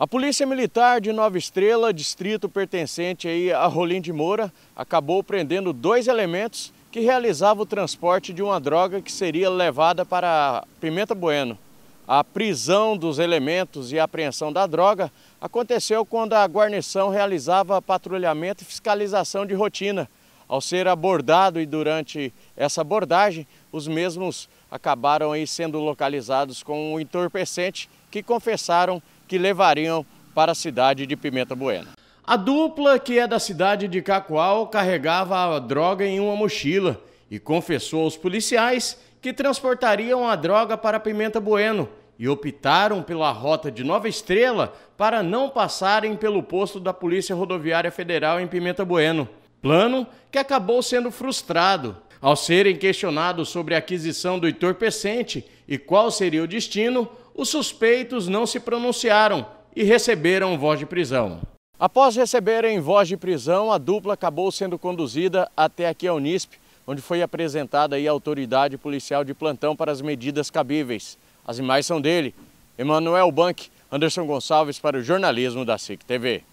A Polícia Militar de Nova Estrela, distrito pertencente aí a Rolim de Moura, acabou prendendo dois elementos que realizavam o transporte de uma droga que seria levada para Pimenta Bueno. A prisão dos elementos e a apreensão da droga aconteceu quando a guarnição realizava patrulhamento e fiscalização de rotina. Ao ser abordado e durante essa abordagem, os mesmos acabaram aí sendo localizados com um entorpecente que confessaram que levariam para a cidade de Pimenta Bueno. A dupla, que é da cidade de Cacoal, carregava a droga em uma mochila e confessou aos policiais que transportariam a droga para Pimenta Bueno e optaram pela rota de Nova Estrela para não passarem pelo posto da Polícia Rodoviária Federal em Pimenta Bueno. Plano que acabou sendo frustrado. Ao serem questionados sobre a aquisição do entorpecente e qual seria o destino, os suspeitos não se pronunciaram e receberam voz de prisão. Após receberem voz de prisão, a dupla acabou sendo conduzida até aqui ao NISP, onde foi apresentada aí a autoridade policial de plantão para as medidas cabíveis. As imagens são dele, Emanuel Bank, Anderson Gonçalves para o jornalismo da SIC TV.